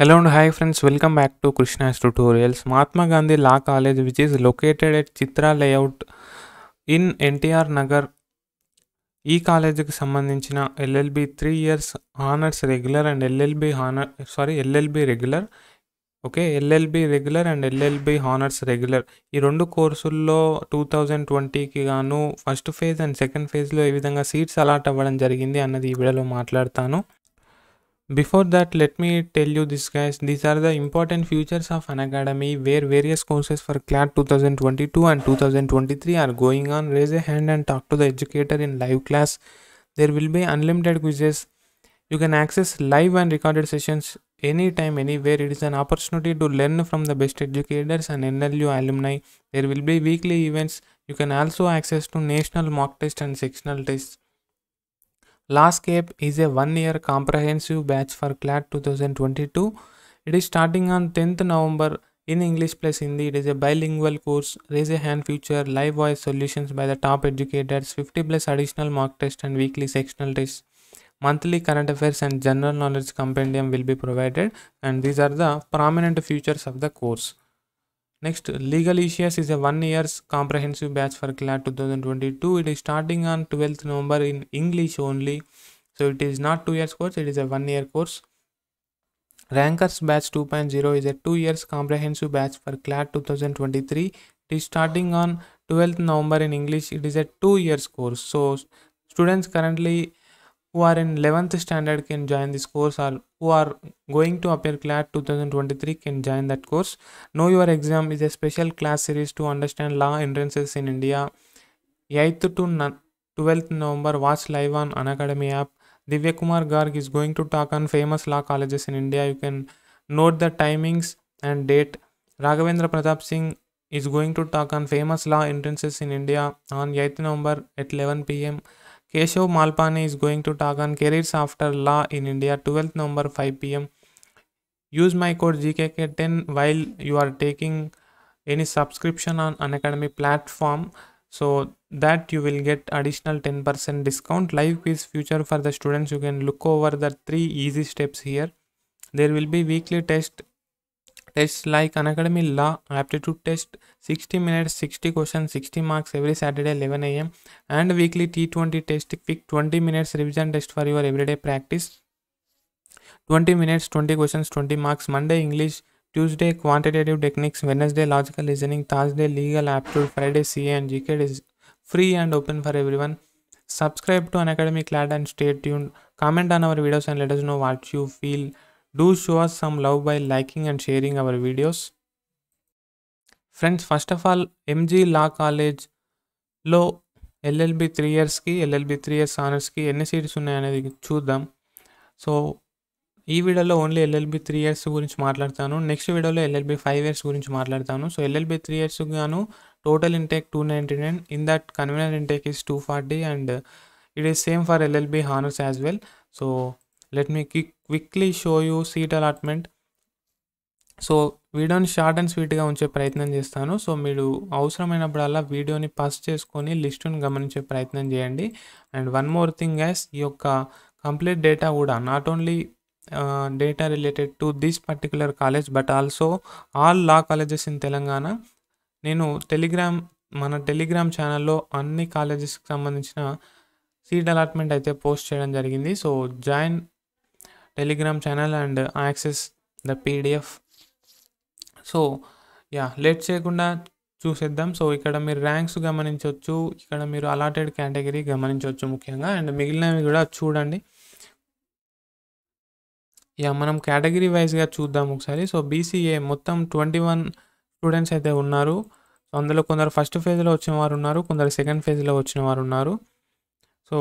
Hello and hi friends, welcome back to Krishna's Tutorials. Mahatma Gandhi law college which is located at Chitra layout in NTR Nagar ఈ కాలేజీకి సంబంధించిన LLB three years honours regular and LLB honour sorry LLB regular okay LLB regular and LLB honours regular ఈ రెండు కోర్సుల్లో two thousand ట్వంటీకి గాను first phase and second ఫేజ్లో ఏ విధంగా సీట్స్ అలాట్ అవ్వడం జరిగింది అన్నది ఈ వీడియోలో మాట్లాడతాను Before that, let me tell you this guys, these are the important features of an academy where various courses for CLAT 2022 and 2023 are going on. Raise a hand and talk to the educator in live class. There will be unlimited quizzes. You can access live and recorded sessions anytime, anywhere. It is an opportunity to learn from the best educators and NLU alumni. There will be weekly events. You can also access to national mock test and sectional tests cape is a one-year comprehensive batch for CLAT 2022. It is starting on 10th November in English plus Hindi. It is a bilingual course, raise a hand feature, live voice solutions by the top educators, 50 plus additional mock tests and weekly sectional tests. Monthly current affairs and general knowledge compendium will be provided and these are the prominent features of the course. Next, Legal Issues is a one year's comprehensive batch for CLAT 2022. It is starting on 12th November in English only. So it is not two years course, it is a one year course. Rankers batch 2.0 is a two years comprehensive batch for CLAT 2023. It is starting on 12th November in English. It is a two years course. So students currently who are in 11th standard can join this course or who are going to appear CLAT 2023 can join that course. Know Your Exam is a special class series to understand law entrances in India. 8th to 12th November watch live on Unacademy app. Divya Kumar Garg is going to talk on famous law colleges in India. You can note the timings and date. Raghavendra Pratap Singh is going to talk on famous law entrances in India on 8th November at 11 pm. Keshav Malpani is going to talk on careers after law in India 12th November 5 pm. Use my code GKK10 while you are taking any subscription on an academy platform so that you will get additional 10% discount live quiz future for the students you can look over the three easy steps here there will be weekly test tests like Unacademy Law Aptitude Test 60 minutes 60 questions 60 marks every Saturday 11 am and weekly T20 test quick 20 minutes revision test for your everyday practice 20 minutes 20 questions 20 marks Monday English Tuesday quantitative techniques Wednesday logical reasoning Thursday legal aptitude Friday CA and GK is free and open for everyone subscribe to Unacademy Clad and stay tuned comment on our videos and let us know what you feel Do show us some love by liking and sharing our videos. Friends first of all MG law కాలేజ్లో LLB three ఇయర్స్కి LLB three years ఆనర్స్కి ఎన్ని seats ఉన్నాయనేది చూద్దాం so ఈ వీడియోలో only LLB three years గురించి మాట్లాడతాను నెక్స్ట్ వీడియోలో ఎల్ఎల్బి ఫైవ్ ఇయర్స్ గురించి మాట్లాడతాను సో ఎల్ఎల్బి త్రీ ఇయర్స్ గాను total intake two ninety nine in that convener intake is two forty and it is same for LLB honours as well so let me me quickly show you seat allotment so వీడియోని short and స్వీట్గా ఉంచే ప్రయత్నం చేస్తాను so మీరు అవసరమైనప్పుడల్లా వీడియోని pass చేసుకొని లిస్టును గమనించే ప్రయత్నం చేయండి and one more thing as ఈ యొక్క కంప్లీట్ డేటా కూడా not only data related to this particular college but also all law colleges in Telangana నేను టెలిగ్రామ్ మన టెలిగ్రామ్ ఛానల్లో అన్ని కాలేజెస్కి సంబంధించిన సీట్ అలాట్మెంట్ అయితే పోస్ట్ చేయడం జరిగింది so join Telegram channel and access the pdf so yeah late చేయకుండా చూసేద్దాం సో ఇక్కడ మీరు ర్యాంక్స్ గమనించవచ్చు ఇక్కడ మీరు అలాటెడ్ కేటగిరీ గమనించవచ్చు ముఖ్యంగా అండ్ మిగిలినవి కూడా చూడండి యా మనం కేటగిరీ వైజ్గా చూద్దాం ఒకసారి సో బీసీఏ మొత్తం ట్వంటీ వన్ స్టూడెంట్స్ అయితే ఉన్నారు సో అందులో కొందరు ఫస్ట్ ఫేజ్లో వచ్చిన వారు ఉన్నారు కొందరు సెకండ్ ఫేజ్లో వచ్చిన వారు ఉన్నారు సో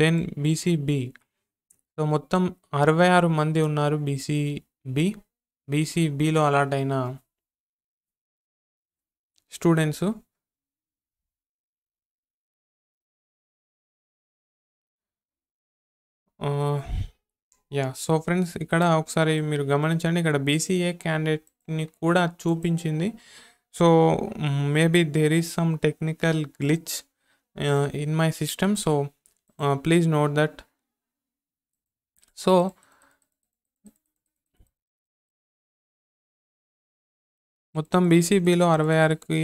దెన్ బీసీబి సో మొత్తం అరవై ఆరు మంది ఉన్నారు బీసీబి బీసీబిలో అలాట్ అయిన స్టూడెంట్స్ యా సో ఫ్రెండ్స్ ఇక్కడ ఒకసారి మీరు గమనించండి ఇక్కడ బీసీఏ క్యాండిడేట్ని కూడా చూపించింది so maybe there is some technical glitch in my system so uh, please note that so మొత్తం బీసీబీలో అరవై ఆరుకి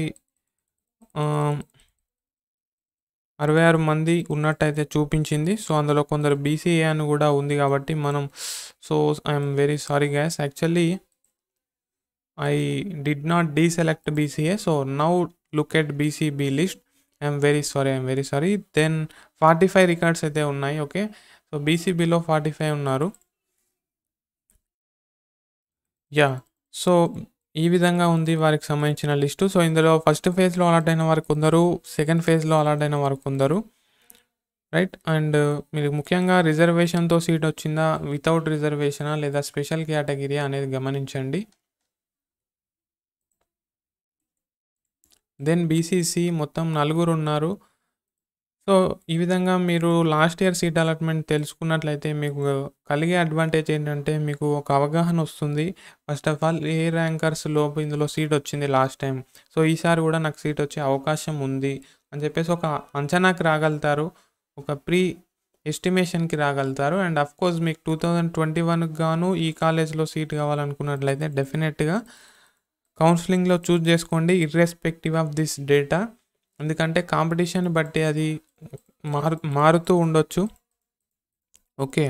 um, అరవై ఆరు మంది ఉన్నట్టయితే చూపించింది సో అందులో కొందరు బీసీఏ అని కూడా ఉంది కాబట్టి మనం so I'm very sorry guys actually I did not deselect BCA so now look at BCB list I'm very sorry I'm very sorry then forty five records అయితే ఉన్నాయి ఓకే సో బీసీబీలో ఫార్టీ ఫైవ్ ఉన్నారు yeah so ఈ విధంగా ఉంది వారికి సంబంధించిన list so ఇందులో ఫస్ట్ ఫేజ్లో అలాట్ అయిన వారికి కొందరు సెకండ్ ఫేజ్లో అలాట్ అయిన వారికి కొందరు రైట్ అండ్ uh, మీరు ముఖ్యంగా రిజర్వేషన్తో సీట్ వచ్చిందా వితౌట్ రిజర్వేషనా లేదా స్పెషల్ కేటగిరీ అనేది గమనించండి దెన్ బీసీసీ మొత్తం నలుగురు ఉన్నారు సో ఈ విధంగా మీరు లాస్ట్ ఇయర్ సీట్ అలాట్మెంట్ తెలుసుకున్నట్లయితే మీకు కలిగే అడ్వాంటేజ్ ఏంటంటే మీకు ఒక అవగాహన వస్తుంది ఫస్ట్ ఆఫ్ ఆల్ ఏ ర్యాంకర్స్ లోపు ఇందులో సీట్ వచ్చింది లాస్ట్ టైం సో ఈసారి కూడా నాకు సీట్ వచ్చే అవకాశం ఉంది అని చెప్పేసి ఒక అంచనాకి రాగలుగుతారు ఒక ప్రీ ఎస్టిమేషన్కి రాగలుగుతారు అండ్ అఫ్ కోర్స్ మీకు టూ థౌజండ్ ట్వంటీ వన్కి గాను ఈ కాలేజ్లో సీట్ కావాలనుకున్నట్లయితే డెఫినెట్గా కౌన్సిలింగ్లో చూస్ చేసుకోండి ఇర్రెస్పెక్టివ్ ఆఫ్ దిస్ డేటా ఎందుకంటే కాంపిటీషన్ బట్టి అది మారు మారుతూ ఉండొచ్చు okay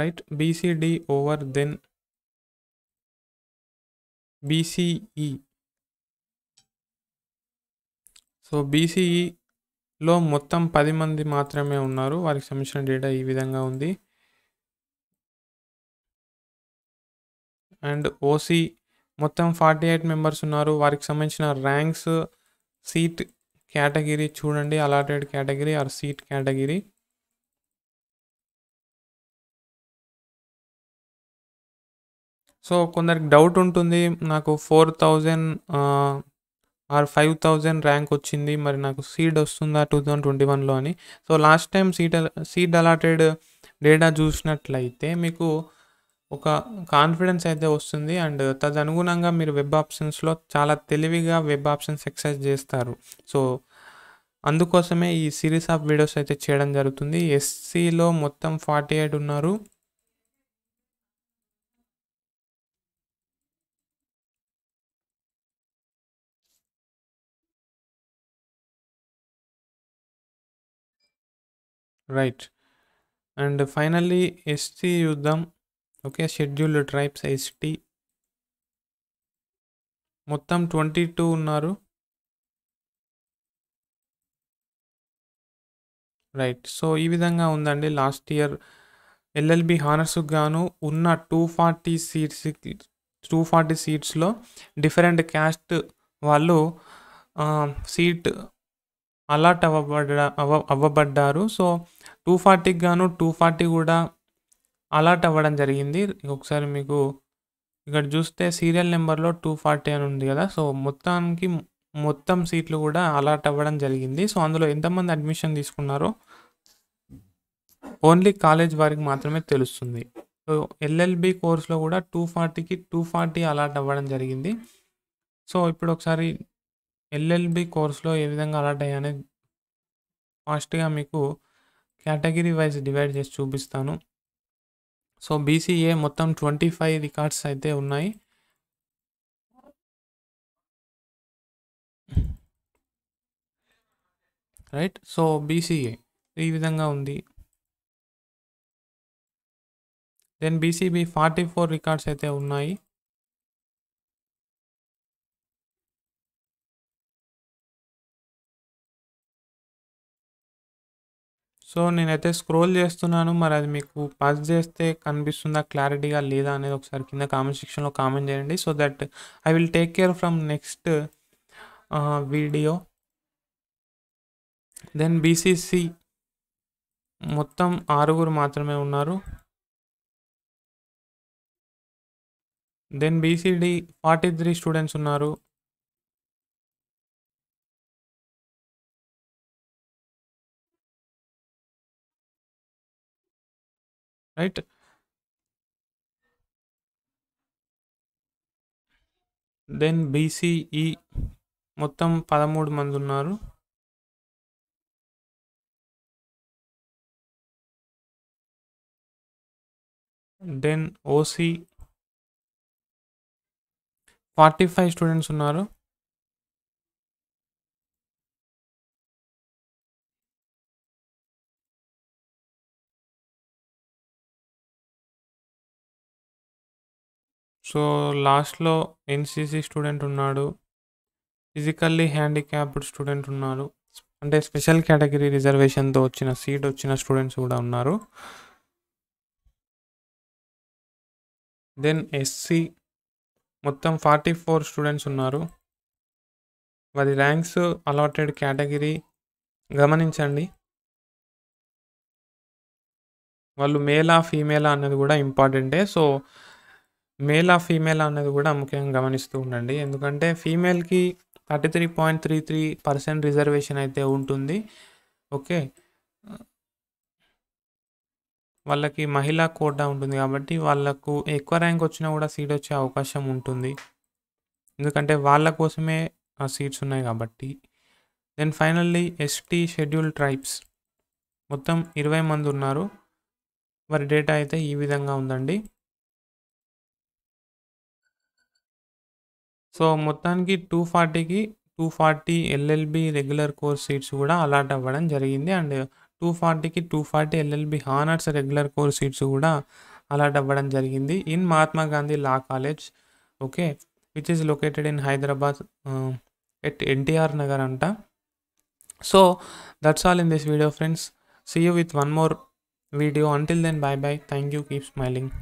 right BCD over then BCE e. So బీసీఈలో e మొత్తం పది మంది మాత్రమే ఉన్నారు వారికి సంబంధించిన డేటా ఈ విధంగా ఉంది అండ్ ఓసీ మొత్తం ఫార్టీ ఎయిట్ మెంబర్స్ ఉన్నారు వారికి సంబంధించిన ర్యాంక్స్ సీట్ కేటగిరీ చూడండి allotted category or seat category so కొందరికి డౌట్ ఉంటుంది నాకు four thousand or five thousand rank వచ్చింది మరి నాకు సీట్ వస్తుందా టూ థౌజండ్ ట్వంటీ వన్లో అని so last time seat seat allotted data చూసినట్లయితే మీకు ఒక కాన్ఫిడెన్స్ అయితే వస్తుంది అండ్ తదనుగుణంగా మీరు వెబ్ ఆప్షన్స్లో చాలా తెలివిగా వెబ్ ఆప్షన్స్ ఎక్సైజ్ చేస్తారు సో అందుకోసమే ఈ సిరీస్ ఆఫ్ వీడియోస్ అయితే చేయడం జరుగుతుంది ఎస్సీలో మొత్తం ఫార్టీ ఎయిట్ ఉన్నారు రైట్ అండ్ ఫైనల్లీ ఎస్సీ చూద్దాం ఓకే షెడ్యూల్డ్ ట్రైబ్స్ ఎస్టీ మొత్తం ట్వంటీ టూ ఉన్నారు రైట్ సో ఈ విధంగా ఉందండి లాస్ట్ ఇయర్ ఎల్ఎల్బి హానర్స్కి గాను ఉన్న two forty seats two forty సీట్స్లో డిఫరెంట్ క్యాస్ట్ వాళ్ళు సీట్ అలాట్ అవ్వబడ అవ్వ అవ్వబడ్డారు సో టూ ఫార్టీకి గాను టూ ఫార్టీ కూడా అలాట్ అవ్వడం జరిగింది ఒకసారి మీకు ఇక్కడ చూస్తే సీరియల్ నెంబర్లో టూ ఫార్టీ అని ఉంది కదా సో మొత్తానికి మొత్తం సీట్లు కూడా అలాట్ అవ్వడం జరిగింది సో అందులో ఎంతమంది అడ్మిషన్ తీసుకున్నారో ఓన్లీ కాలేజ్ వారికి మాత్రమే తెలుస్తుంది సో ఎల్ఎల్బి కోర్స్లో కూడా టూ ఫార్టీకి టూ ఫార్టీ అలాట్ అవ్వడం జరిగింది సో ఇప్పుడు ఒకసారి ఎల్ఎల్బి కోర్స్లో ఏ విధంగా అలాట్ అయ్యానే ఫాస్ట్గా మీకు కేటగిరీ వైజ్ డివైడ్ చేసి చూపిస్తాను సో బీసీఏ మొత్తం ట్వంటీ ఫైవ్ రికార్డ్స్ అయితే ఉన్నాయి రైట్ సో బీసీఏ ఈ విధంగా ఉంది then BCB forty four records అయితే ఉన్నాయి సో నేనైతే స్క్రోల్ చేస్తున్నాను మరి అది మీకు పాస్ చేస్తే కనిపిస్తుందా క్లారిటీగా లేదా అనేది ఒకసారి కింద కామెంట్ సెక్షన్లో కామెంట్ చేయండి so that I will take care from next video then BCC మొత్తం ఆరుగురు మాత్రమే ఉన్నారు then BCD forty three students ఉన్నారు రైట్ దెన్ బీసీఈ మొత్తం పదమూడు మంది ఉన్నారు then OC forty five students ఉన్నారు సో లాస్ట్లో ఎన్సీసీ స్టూడెంట్ ఉన్నాడు ఫిజికల్లీ హ్యాండిక్యాప్డ్ స్టూడెంట్ ఉన్నారు అంటే స్పెషల్ కేటగిరీ రిజర్వేషన్తో వచ్చిన సీట్ వచ్చిన స్టూడెంట్స్ కూడా ఉన్నారు దెన్ ఎస్సీ మొత్తం ఫార్టీ ఫోర్ స్టూడెంట్స్ ఉన్నారు వారి ర్యాంక్స్ అలాటెడ్ కేటగిరీ గమనించండి వాళ్ళు మేలా ఫీమేలా అన్నది కూడా ఇంపార్టెంటే సో మేల్ ఆ ఫీమేల్ అనేది కూడా ముఖ్యంగా గమనిస్తూ ఉండండి ఎందుకంటే ఫీమేల్కి thirty three point three three percent reservation అయితే ఉంటుంది ఓకే వాళ్ళకి మహిళా కోటా ఉంటుంది కాబట్టి వాళ్ళకు ఎక్కువ ర్యాంక్ వచ్చినా కూడా సీట్ వచ్చే అవకాశం ఉంటుంది ఎందుకంటే వాళ్ళ కోసమే ఆ సీట్స్ ఉన్నాయి కాబట్టి then finally ST schedule tribes మొత్తం ఇరవై మంది ఉన్నారు వారి డేటా అయితే ఈ విధంగా ఉందండి సో మొత్తానికి టూ ఫార్టీకి two forty LLB regular course seats కూడా అలాట్ అవ్వడం జరిగింది అండ్ టూ ఫార్టీకి two forty LLB honours regular course seats కూడా అలాట్ అవ్వడం జరిగింది in Mahatma Gandhi law college okay which is located in Hyderabad at NTR Nagar అంట so that's all in this video friends see you with one more video until then bye bye thank you keep smiling